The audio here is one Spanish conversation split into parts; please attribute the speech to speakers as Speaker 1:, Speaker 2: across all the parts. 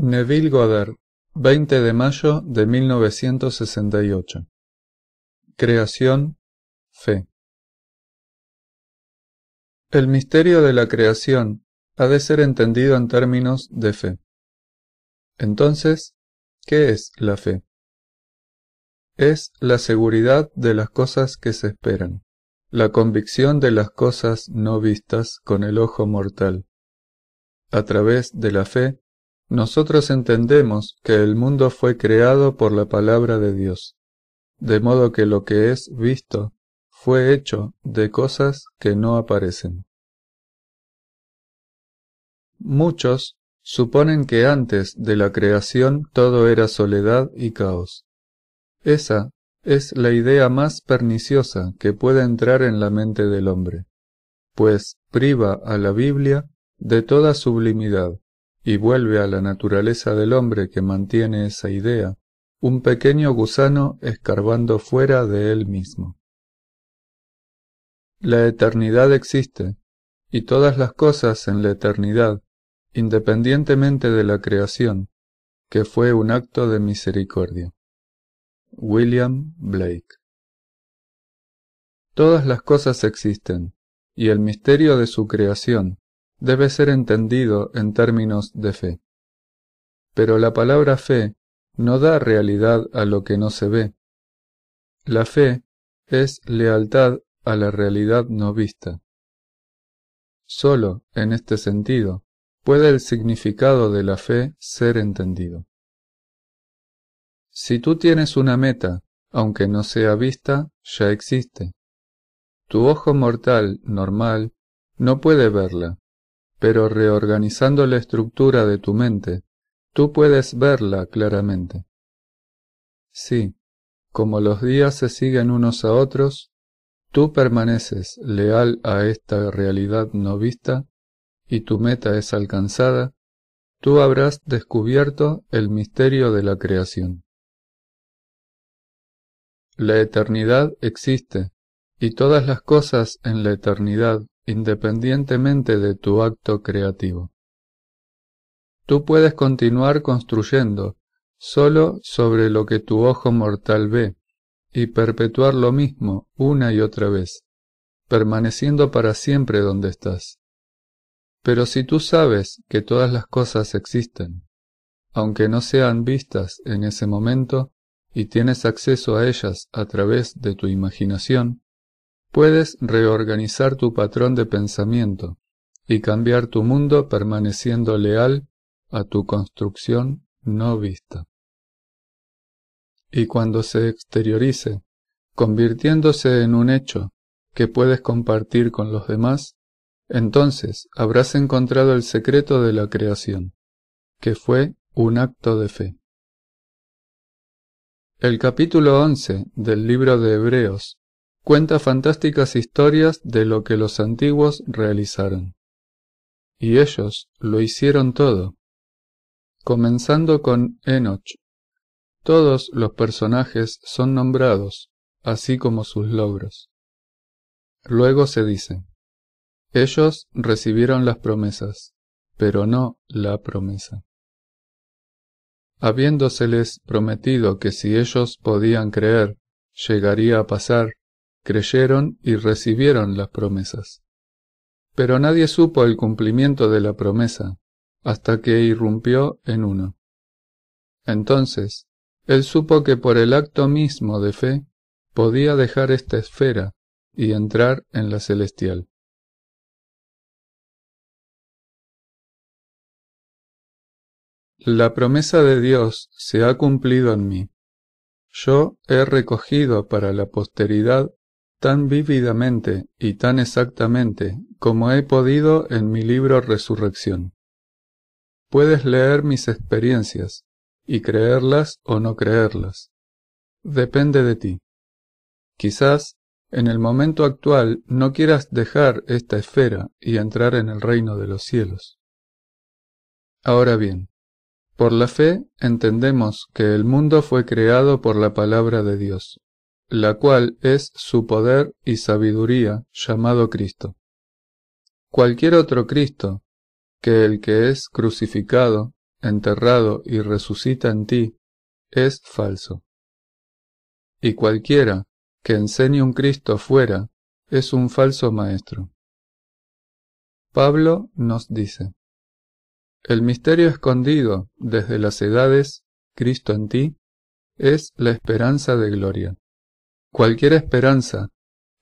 Speaker 1: Neville Goddard, 20 de mayo de 1968.
Speaker 2: Creación, fe. El misterio de la creación ha de ser entendido en términos de fe.
Speaker 1: Entonces, ¿qué es la fe? Es la seguridad de las cosas que se esperan, la convicción de las cosas no vistas con el ojo mortal. A través de la fe, nosotros entendemos que el mundo fue creado por la palabra de Dios, de modo que lo que es visto fue hecho de cosas que no aparecen. Muchos suponen que antes de la creación todo era soledad y caos. Esa es la idea más perniciosa que puede entrar en la mente del hombre, pues priva a la Biblia de toda sublimidad y vuelve a la naturaleza del hombre que mantiene esa idea, un pequeño gusano escarbando fuera de él mismo. La eternidad existe, y todas las cosas en la eternidad, independientemente de la creación, que fue un acto de misericordia. William Blake Todas las cosas existen, y el misterio de su creación, debe ser entendido en términos de fe. Pero la palabra fe no da realidad a lo que no se ve. La fe es lealtad a la realidad no vista. Solo en este sentido puede el significado de la fe ser entendido. Si tú tienes una meta, aunque no sea vista, ya existe. Tu ojo mortal normal no puede verla, pero reorganizando la estructura de tu mente, tú puedes verla claramente. Sí, como los días se siguen unos a otros, tú permaneces leal a esta realidad no vista y tu meta es alcanzada, tú habrás descubierto el misterio de la creación. La eternidad existe, y todas las cosas en la eternidad independientemente de tu acto creativo. Tú puedes continuar construyendo solo sobre lo que tu ojo mortal ve y perpetuar lo mismo una y otra vez, permaneciendo para siempre donde estás. Pero si tú sabes que todas las cosas existen, aunque no sean vistas en ese momento, y tienes acceso a ellas a través de tu imaginación, Puedes reorganizar tu patrón de pensamiento y cambiar tu mundo permaneciendo leal a tu construcción no vista. Y cuando se exteriorice, convirtiéndose en un hecho que puedes compartir con los demás, entonces habrás encontrado el secreto de la creación, que fue un acto de fe. El capítulo 11 del libro de Hebreos cuenta fantásticas historias de lo que los antiguos realizaron. Y ellos lo hicieron todo, comenzando con Enoch. Todos los personajes son nombrados, así como sus logros. Luego se dice, ellos recibieron las promesas, pero no la promesa. Habiéndoseles prometido que si ellos podían creer, llegaría a pasar, creyeron y recibieron las promesas. Pero nadie supo el cumplimiento de la promesa, hasta que irrumpió en uno. Entonces, él supo que por el acto mismo de fe
Speaker 2: podía dejar esta esfera y entrar en la celestial. La promesa de Dios se ha cumplido en mí. Yo he recogido
Speaker 1: para la posteridad tan vívidamente y tan exactamente como he podido en mi libro Resurrección. Puedes leer mis experiencias y creerlas o no creerlas. Depende de ti. Quizás en el momento actual no quieras dejar esta esfera y entrar en el reino de los cielos. Ahora bien, por la fe entendemos que el mundo fue creado por la palabra de Dios la cual es su poder y sabiduría, llamado Cristo. Cualquier otro Cristo que el que es crucificado, enterrado y resucita en ti, es falso. Y cualquiera que enseñe un Cristo fuera, es un falso maestro. Pablo nos dice, El misterio escondido desde las edades, Cristo en ti, es la esperanza de gloria. Cualquier esperanza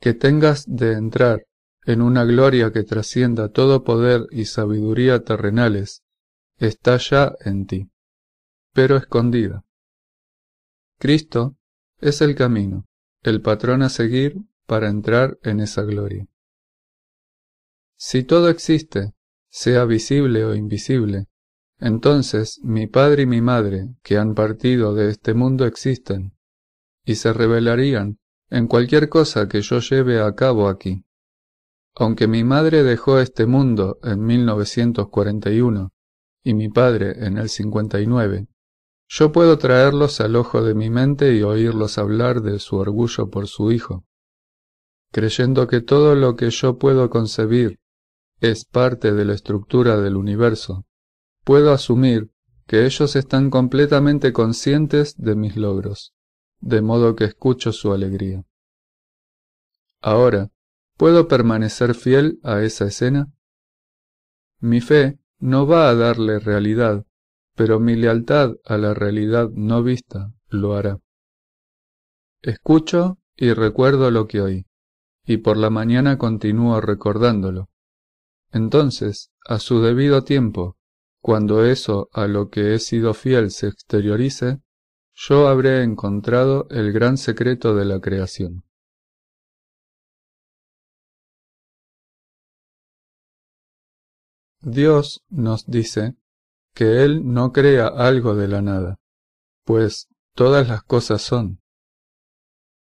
Speaker 1: que tengas de entrar en una gloria que trascienda todo poder y sabiduría terrenales, está ya en ti,
Speaker 2: pero escondida. Cristo es el camino, el patrón a seguir para entrar en esa gloria.
Speaker 1: Si todo existe, sea visible o invisible, entonces mi Padre y mi Madre, que han partido de este mundo, existen, y se revelarían en cualquier cosa que yo lleve a cabo aquí. Aunque mi madre dejó este mundo en 1941 y mi padre en el 59, yo puedo traerlos al ojo de mi mente y oírlos hablar de su orgullo por su hijo, creyendo que todo lo que yo puedo concebir es parte de la estructura del universo. Puedo asumir que ellos están completamente conscientes de mis logros de modo que escucho su alegría. Ahora, ¿puedo permanecer fiel a esa escena? Mi fe no va a darle realidad, pero mi lealtad a la realidad no vista lo hará. Escucho y recuerdo lo que oí, y por la mañana continúo recordándolo. Entonces, a su debido tiempo, cuando eso a lo que he
Speaker 2: sido fiel se exteriorice, yo habré encontrado el gran secreto de la creación. Dios nos dice que Él no crea algo de la nada, pues todas las cosas son.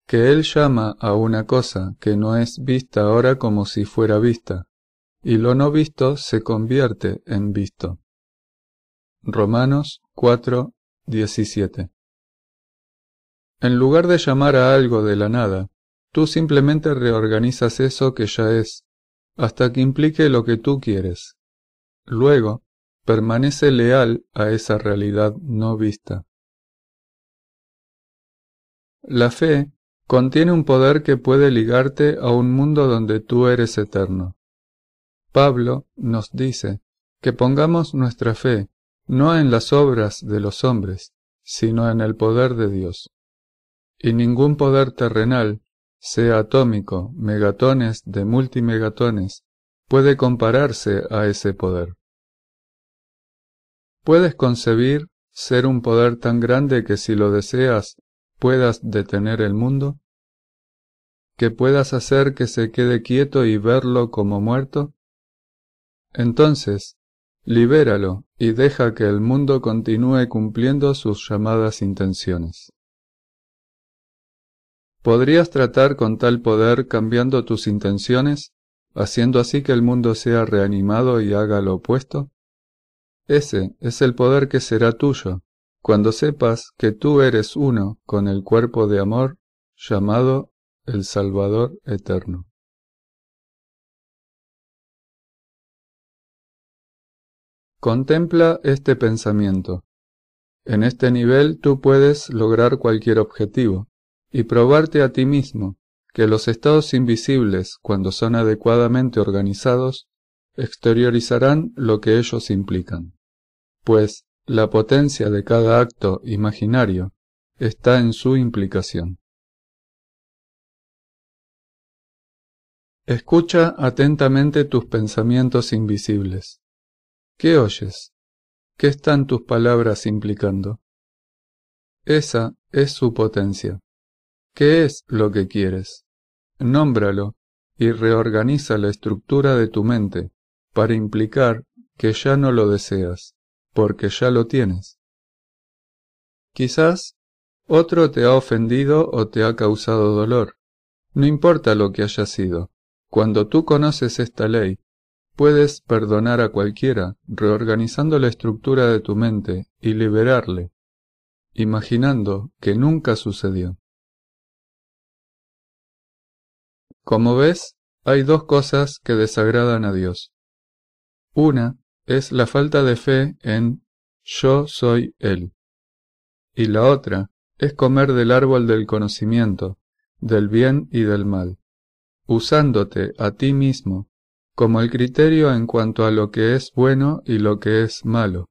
Speaker 1: Que Él llama a una cosa que no es vista ahora como si fuera vista, y lo no visto se convierte en visto. Romanos 4, en lugar de llamar a algo de la nada, tú simplemente reorganizas eso que ya es, hasta que implique lo que tú quieres. Luego, permanece leal a esa realidad no vista. La fe contiene un poder que puede ligarte a un mundo donde tú eres eterno. Pablo nos dice que pongamos nuestra fe no en las obras de los hombres, sino en el poder de Dios y ningún poder terrenal, sea atómico, megatones de multimegatones, puede compararse a ese poder. Puedes concebir ser un poder tan grande que si lo deseas puedas detener el mundo? ¿Que puedas hacer que se quede quieto y verlo como muerto? Entonces, libéralo y deja que el mundo continúe cumpliendo sus llamadas intenciones. ¿Podrías tratar con tal poder cambiando tus intenciones, haciendo así que el mundo sea reanimado y haga lo opuesto? Ese es el poder que será tuyo, cuando sepas que tú eres uno con el cuerpo de amor
Speaker 2: llamado el Salvador Eterno. Contempla este pensamiento.
Speaker 1: En este nivel tú puedes lograr cualquier objetivo, y probarte a ti mismo que los estados invisibles, cuando son adecuadamente organizados, exteriorizarán lo que ellos implican. Pues la potencia de cada acto imaginario está en su implicación. Escucha atentamente tus pensamientos invisibles. ¿Qué oyes? ¿Qué están tus palabras implicando? Esa es su potencia. ¿Qué es lo que quieres? Nómbralo y reorganiza la estructura de tu mente para implicar que ya no lo deseas, porque ya lo tienes. Quizás otro te ha ofendido o te ha causado dolor. No importa lo que haya sido, cuando tú conoces esta ley, puedes perdonar a cualquiera, reorganizando la estructura de tu mente y liberarle, imaginando que nunca sucedió. Como ves, hay dos cosas que desagradan a Dios. Una es la falta de fe en yo soy Él. Y la otra es comer del árbol del conocimiento, del bien y del mal, usándote a ti mismo como el criterio en cuanto a lo que es bueno y lo que es malo.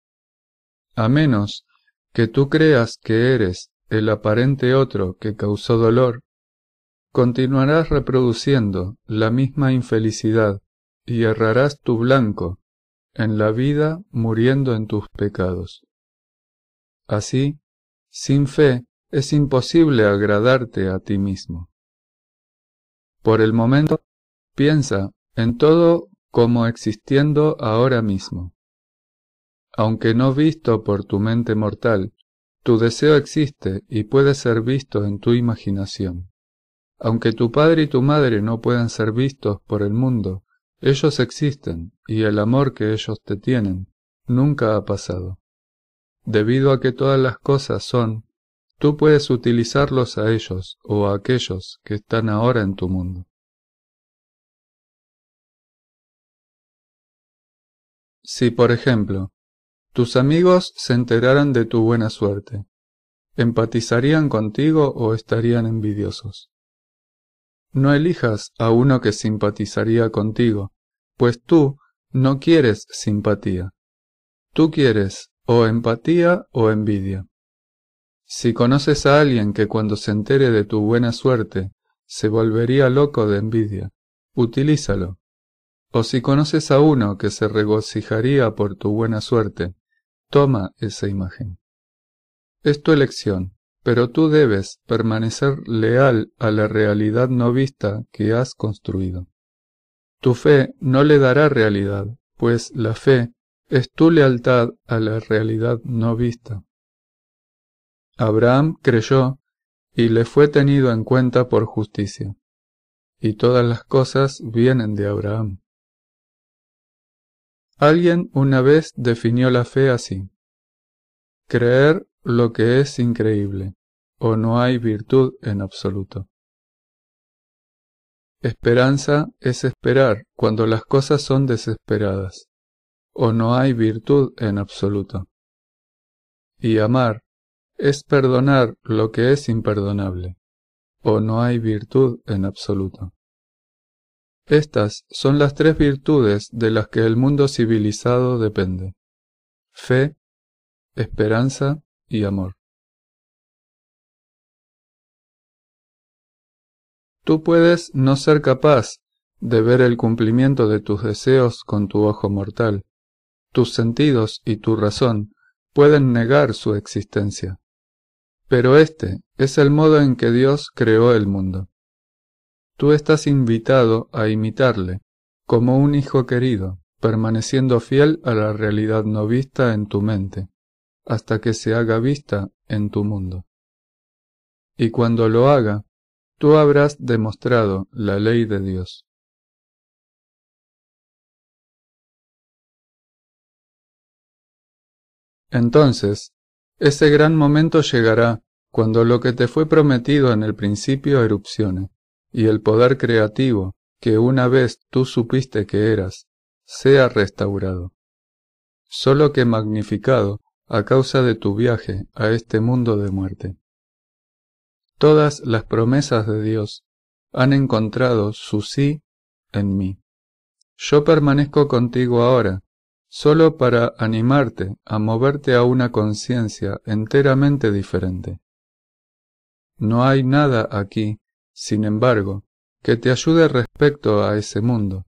Speaker 1: A menos que tú creas que eres el aparente otro que causó dolor, Continuarás reproduciendo la misma infelicidad y errarás tu blanco en la vida muriendo en tus pecados. Así, sin fe es imposible agradarte a ti mismo. Por el momento, piensa en todo como existiendo ahora mismo. Aunque no visto por tu mente mortal, tu deseo existe y puede ser visto en tu imaginación. Aunque tu padre y tu madre no puedan ser vistos por el mundo, ellos existen y el amor que ellos te tienen nunca ha pasado. Debido a que todas las cosas son, tú puedes utilizarlos a ellos o a aquellos
Speaker 2: que están ahora en tu mundo. Si, por ejemplo, tus amigos se enteraran
Speaker 1: de tu buena suerte, ¿empatizarían contigo o estarían envidiosos? No elijas a uno que simpatizaría contigo, pues tú no quieres simpatía. Tú quieres o empatía o envidia. Si conoces a alguien que cuando se entere de tu buena suerte se volvería loco de envidia, utilízalo. O si conoces a uno que se regocijaría por tu buena suerte, toma esa imagen. Es tu elección pero tú debes permanecer leal a la realidad no vista que has construido. Tu fe no le dará realidad, pues la fe es tu lealtad a la realidad no vista. Abraham creyó y le fue tenido en cuenta por justicia, y todas las cosas vienen de Abraham. Alguien una vez definió la fe así. Creer lo que es increíble, o no hay virtud en absoluto. Esperanza es esperar cuando las cosas son desesperadas, o no hay virtud en absoluto. Y amar es perdonar lo que es imperdonable, o no hay virtud en absoluto. Estas son las tres virtudes
Speaker 2: de las que el mundo civilizado depende. Fe, esperanza y amor. Tú puedes no ser capaz de ver el cumplimiento de tus deseos
Speaker 1: con tu ojo mortal. Tus sentidos y tu razón pueden negar su existencia. Pero este es el modo en que Dios creó el mundo. Tú estás invitado a imitarle, como un hijo querido, permaneciendo fiel a la realidad no vista en tu mente hasta que se haga vista en tu mundo. Y cuando lo haga, tú
Speaker 2: habrás demostrado la ley de Dios. Entonces,
Speaker 1: ese gran momento llegará cuando lo que te fue prometido en el principio erupcione, y el poder creativo que una vez tú supiste que eras, sea restaurado, solo que magnificado a causa de tu viaje a este mundo de muerte. Todas las promesas de Dios han encontrado su sí en mí. Yo permanezco contigo ahora, solo para animarte a moverte a una conciencia enteramente diferente. No hay nada aquí, sin embargo, que te ayude respecto a ese mundo.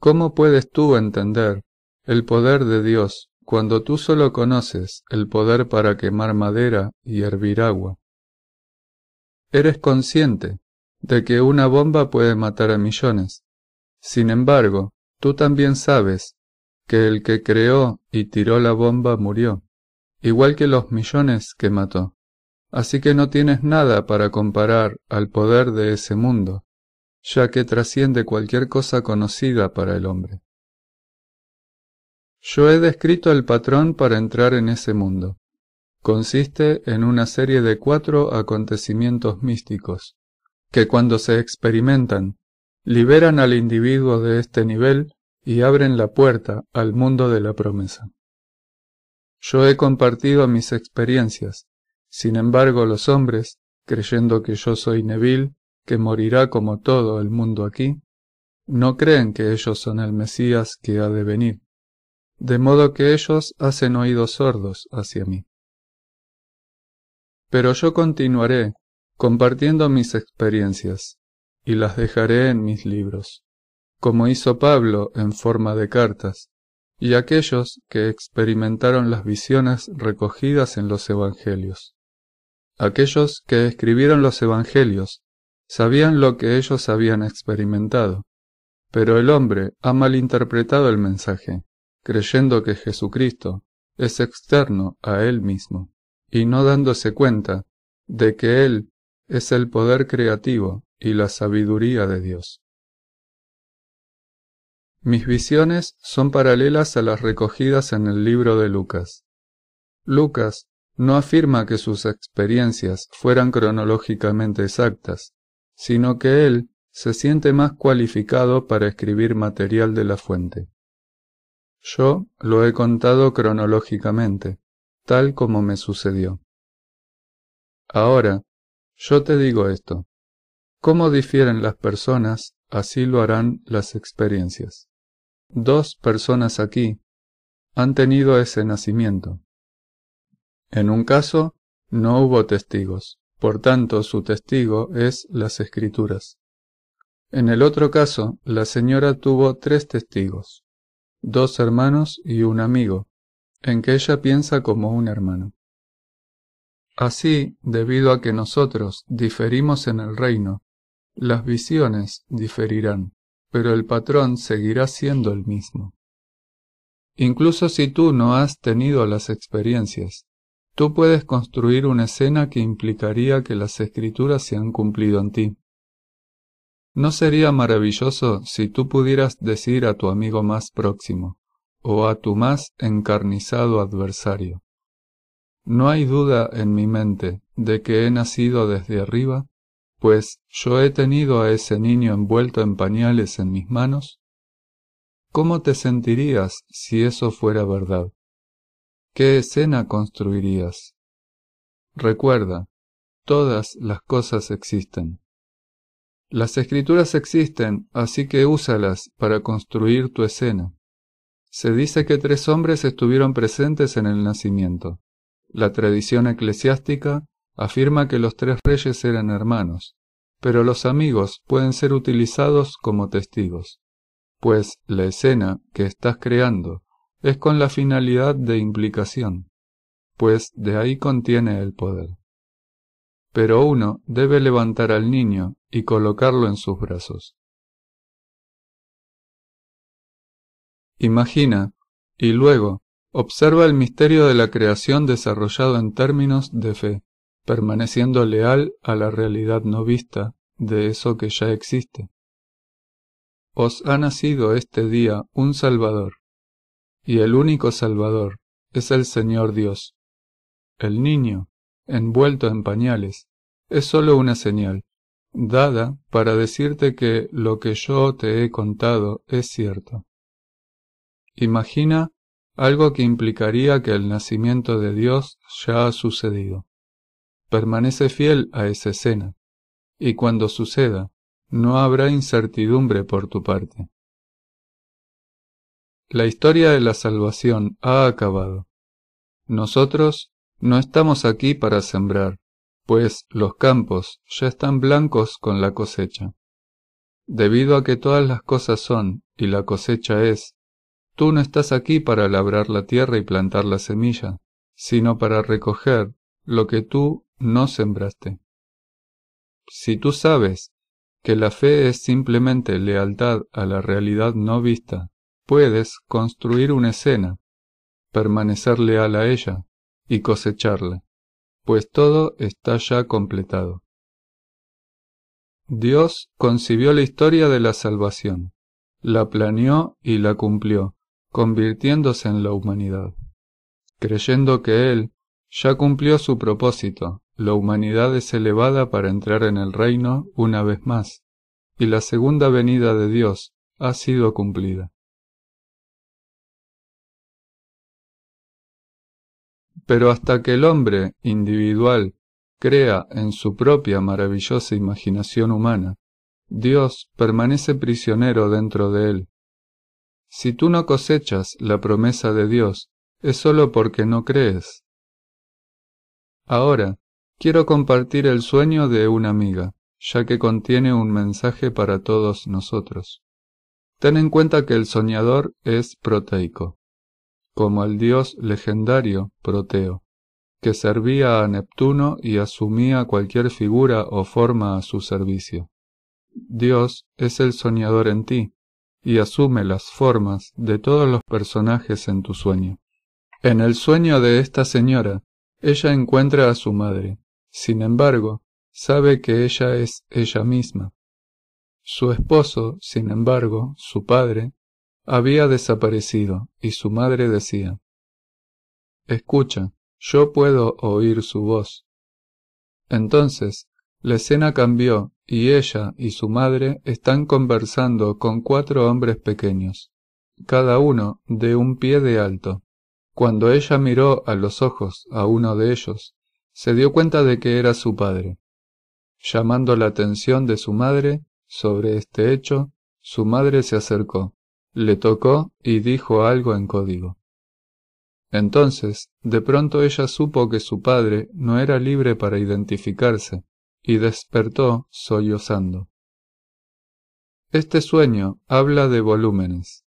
Speaker 1: ¿Cómo puedes tú entender el poder de Dios cuando tú solo conoces el poder para quemar madera y hervir agua. Eres consciente de que una bomba puede matar a millones. Sin embargo, tú también sabes que el que creó y tiró la bomba murió, igual que los millones que mató. Así que no tienes nada para comparar al poder de ese mundo, ya que trasciende cualquier cosa conocida para el hombre. Yo he descrito el patrón para entrar en ese mundo. Consiste en una serie de cuatro acontecimientos místicos, que cuando se experimentan, liberan al individuo de este nivel y abren la puerta al mundo de la promesa. Yo he compartido mis experiencias, sin embargo los hombres, creyendo que yo soy Neville, que morirá como todo el mundo aquí, no creen que ellos son el Mesías que ha de venir de modo que ellos hacen oídos sordos hacia mí. Pero yo continuaré compartiendo mis experiencias y las dejaré en mis libros, como hizo Pablo en forma de cartas, y aquellos que experimentaron las visiones recogidas en los Evangelios. Aquellos que escribieron los Evangelios sabían lo que ellos habían experimentado, pero el hombre ha malinterpretado el mensaje creyendo que Jesucristo es externo a Él mismo, y no dándose cuenta de que Él es el poder creativo y la sabiduría de Dios. Mis visiones son paralelas a las recogidas en el libro de Lucas. Lucas no afirma que sus experiencias fueran cronológicamente exactas, sino que él se siente más cualificado para escribir material de la fuente. Yo lo he contado cronológicamente, tal como me sucedió. Ahora, yo te digo esto. ¿Cómo difieren las personas? Así lo harán las experiencias. Dos personas aquí han tenido ese nacimiento. En un caso, no hubo testigos, por tanto su testigo es las escrituras. En el otro caso, la señora tuvo tres testigos, dos hermanos y un amigo, en que ella piensa como un hermano. Así, debido a que nosotros diferimos en el reino, las visiones diferirán, pero el patrón seguirá siendo el mismo. Incluso si tú no has tenido las experiencias, tú puedes construir una escena que implicaría que las escrituras se han cumplido en ti. ¿No sería maravilloso si tú pudieras decir a tu amigo más próximo o a tu más encarnizado adversario? No hay duda en mi mente de que he nacido desde arriba, pues yo he tenido a ese niño envuelto en pañales en mis manos. ¿Cómo te sentirías si eso fuera verdad? ¿Qué escena construirías? Recuerda, todas las cosas existen. Las escrituras existen, así que úsalas para construir tu escena. Se dice que tres hombres estuvieron presentes en el nacimiento. La tradición eclesiástica afirma que los tres reyes eran hermanos, pero los amigos pueden ser utilizados como testigos, pues la escena que estás creando es con la finalidad de implicación, pues de ahí contiene el poder pero uno debe levantar al
Speaker 2: niño y colocarlo en sus brazos. Imagina, y luego, observa el misterio de la creación
Speaker 1: desarrollado en términos de fe, permaneciendo leal a la realidad no vista de eso que ya existe. Os ha nacido este día un Salvador, y el único Salvador es el Señor Dios, el niño envuelto en pañales, es sólo una señal, dada para decirte que lo que yo te he contado es cierto. Imagina algo que implicaría que el nacimiento de Dios ya ha sucedido. Permanece fiel a esa escena, y cuando suceda, no habrá incertidumbre por tu parte. La historia de la salvación ha acabado. Nosotros no estamos aquí para sembrar, pues los campos ya están blancos con la cosecha. Debido a que todas las cosas son y la cosecha es, tú no estás aquí para labrar la tierra y plantar la semilla, sino para recoger lo que tú no sembraste. Si tú sabes que la fe es simplemente lealtad a la realidad no vista, puedes construir una escena, permanecer leal a ella, y cosecharla, pues todo está ya completado. Dios concibió la historia de la salvación, la planeó y la cumplió, convirtiéndose en la humanidad. Creyendo que Él ya cumplió su propósito, la humanidad es elevada para entrar en el reino
Speaker 2: una vez más, y la segunda venida de Dios ha sido cumplida. Pero hasta que el hombre individual crea en su propia maravillosa
Speaker 1: imaginación humana, Dios permanece prisionero dentro de él. Si tú no cosechas la promesa de Dios, es solo porque no crees. Ahora, quiero compartir el sueño de una amiga, ya que contiene un mensaje para todos nosotros. Ten en cuenta que el soñador es proteico como el dios legendario Proteo, que servía a Neptuno y asumía cualquier figura o forma a su servicio. Dios es el soñador en ti y asume las formas de todos los personajes en tu sueño. En el sueño de esta señora, ella encuentra a su madre. Sin embargo, sabe que ella es ella misma. Su esposo, sin embargo, su padre, había desaparecido y su madre decía, Escucha, yo puedo oír su voz. Entonces, la escena cambió y ella y su madre están conversando con cuatro hombres pequeños, cada uno de un pie de alto. Cuando ella miró a los ojos a uno de ellos, se dio cuenta de que era su padre. Llamando la atención de su madre sobre este hecho, su madre se acercó le tocó y dijo algo en código. Entonces, de pronto ella supo que su padre no era libre para identificarse, y despertó sollozando. Este sueño habla de volúmenes.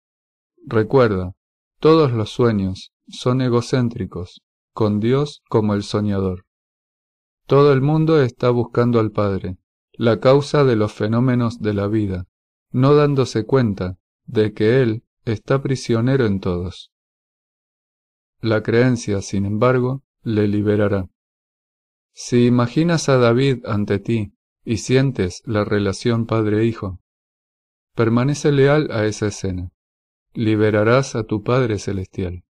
Speaker 1: Recuerda, todos los sueños son egocéntricos, con Dios como el soñador. Todo el mundo está buscando al Padre, la causa de los fenómenos de la vida, no dándose cuenta de que Él está prisionero en todos. La creencia, sin embargo, le liberará. Si imaginas a David ante ti y sientes la relación padre-hijo, permanece leal a esa escena. Liberarás a tu Padre Celestial.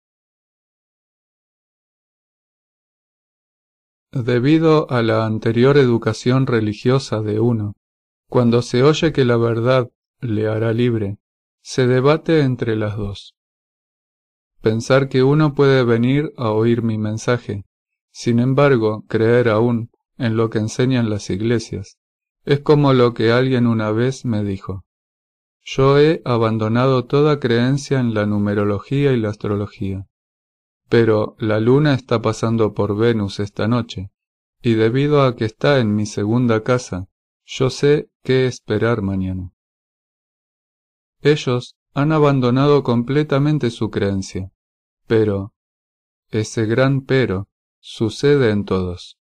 Speaker 1: Debido a la anterior educación religiosa de uno, cuando se oye que la verdad le hará libre, se debate entre las dos. Pensar que uno puede venir a oír mi mensaje, sin embargo, creer aún en lo que enseñan las iglesias, es como lo que alguien una vez me dijo. Yo he abandonado toda creencia en la numerología y la astrología. Pero la luna está pasando por Venus esta noche, y debido a que está en mi segunda casa, yo sé qué esperar mañana. Ellos han abandonado completamente su creencia. Pero, ese gran pero, sucede en todos.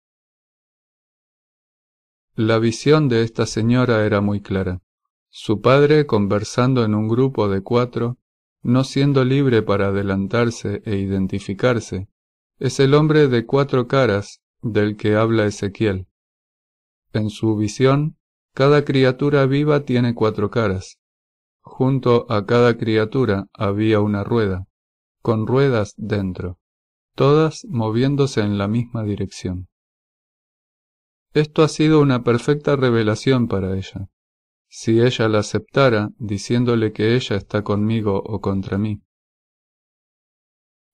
Speaker 1: La visión de esta señora era muy clara. Su padre conversando en un grupo de cuatro, no siendo libre para adelantarse e identificarse, es el hombre de cuatro caras del que habla Ezequiel. En su visión, cada criatura viva tiene cuatro caras, Junto a cada criatura había una rueda, con ruedas dentro, todas moviéndose en la misma dirección. Esto ha sido una perfecta revelación para ella, si ella la aceptara diciéndole que ella está conmigo o contra mí.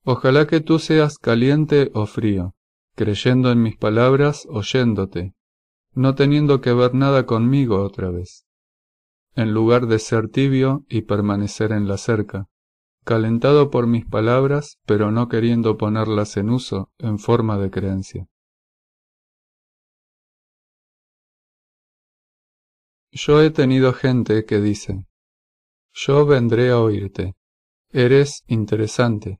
Speaker 1: Ojalá que tú seas caliente o frío, creyendo en mis palabras, oyéndote, no teniendo que ver nada conmigo otra vez en lugar de ser tibio y permanecer en la cerca.
Speaker 2: Calentado por mis palabras, pero no queriendo ponerlas en uso en forma de creencia. Yo he tenido gente que dice, yo vendré a oírte,
Speaker 1: eres interesante,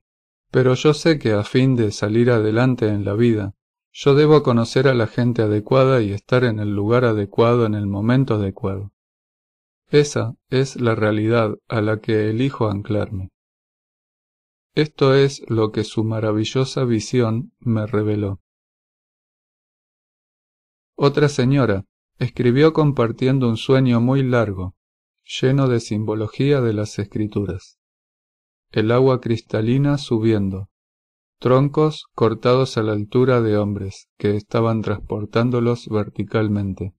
Speaker 1: pero yo sé que a fin de salir adelante en la vida, yo debo conocer a la gente adecuada y estar en el lugar adecuado en el momento adecuado. Esa es la realidad a la que elijo anclarme. Esto es lo que su maravillosa visión me reveló. Otra señora escribió compartiendo un sueño muy largo, lleno de simbología de las escrituras. El agua cristalina subiendo, troncos cortados a la altura de hombres que estaban transportándolos verticalmente.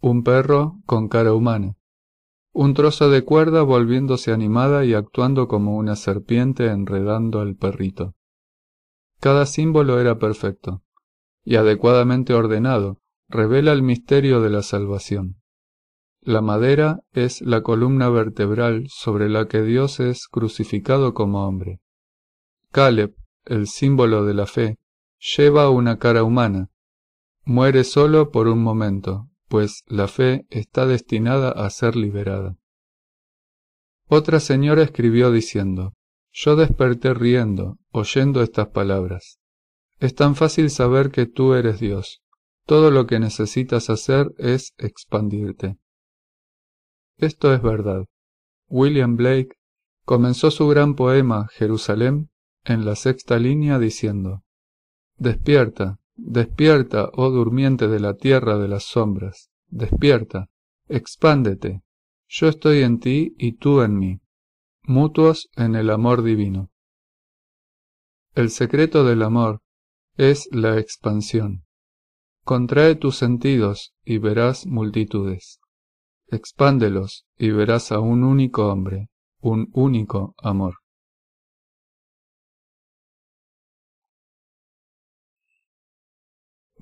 Speaker 1: Un perro con cara humana, un trozo de cuerda volviéndose animada y actuando como una serpiente enredando al perrito. Cada símbolo era perfecto y adecuadamente ordenado, revela el misterio de la salvación. La madera es la columna vertebral sobre la que Dios es crucificado como hombre. Caleb, el símbolo de la fe, lleva una cara humana. Muere solo por un momento, pues la fe está destinada a ser liberada. Otra señora escribió diciendo, Yo desperté riendo, oyendo estas palabras. Es tan fácil saber que tú eres Dios. Todo lo que necesitas hacer es expandirte. Esto es verdad. William Blake comenzó su gran poema Jerusalén en la sexta línea diciendo, Despierta, Despierta, oh durmiente de la tierra de las sombras, despierta, expándete. Yo estoy en ti y tú en mí, mutuos en el amor divino. El secreto del amor es la expansión. Contrae tus sentidos y verás multitudes.
Speaker 2: Expándelos y verás a un único hombre, un único amor.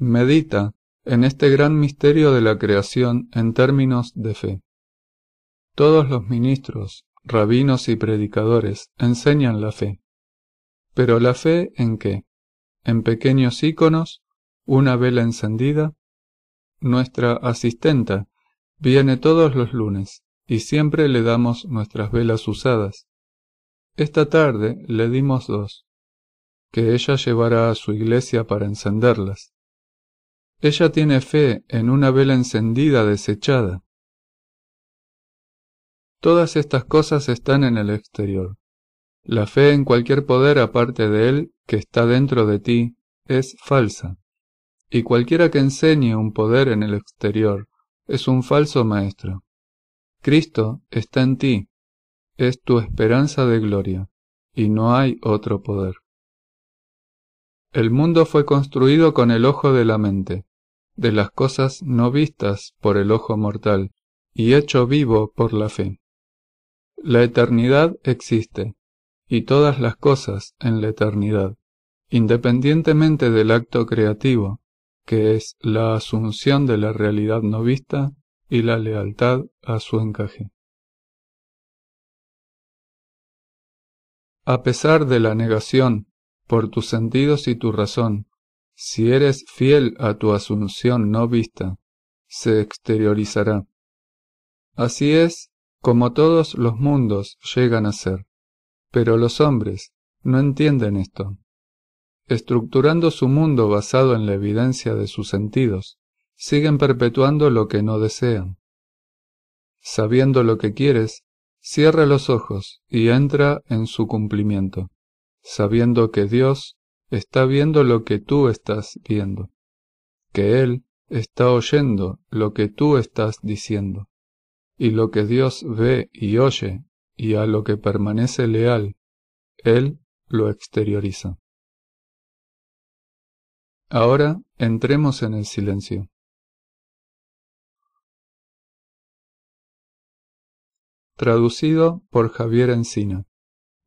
Speaker 2: Medita en este gran misterio de la creación
Speaker 1: en términos de fe. Todos los ministros, rabinos y predicadores enseñan la fe. Pero la fe en qué? En pequeños íconos, una vela encendida. Nuestra asistenta viene todos los lunes y siempre le damos nuestras velas usadas. Esta tarde le dimos dos, que ella llevará a su iglesia para encenderlas. Ella tiene fe en una vela encendida desechada. Todas estas cosas están en el exterior. La fe en cualquier poder aparte de él que está dentro de ti es falsa. Y cualquiera que enseñe un poder en el exterior es un falso maestro. Cristo está en ti, es tu esperanza de gloria, y no hay otro poder. El mundo fue construido con el ojo de la mente, de las cosas no vistas por el ojo mortal y hecho vivo por la fe. La eternidad existe, y todas las cosas en la eternidad, independientemente del acto creativo, que es la asunción de la realidad no vista y la lealtad
Speaker 2: a su encaje.
Speaker 1: A pesar de la negación, por tus sentidos y tu razón, si eres fiel a tu asunción no vista, se exteriorizará. Así es como todos los mundos llegan a ser, pero los hombres no entienden esto. Estructurando su mundo basado en la evidencia de sus sentidos, siguen perpetuando lo que no desean. Sabiendo lo que quieres, cierra los ojos y entra en su cumplimiento, sabiendo que Dios está viendo lo que tú estás viendo, que Él está oyendo lo que tú estás diciendo, y lo que Dios ve y oye, y a lo que permanece
Speaker 2: leal, Él lo exterioriza. Ahora entremos en el silencio. Traducido por Javier Encina.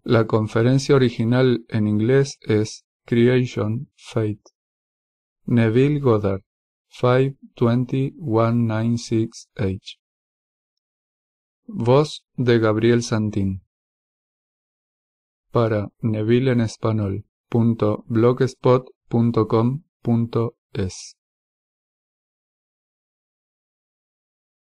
Speaker 1: La conferencia original en inglés es Creation, Fate. Neville Goddard, nine six h Voz de Gabriel Santín.
Speaker 2: Para Neville en español. Punto .com .es.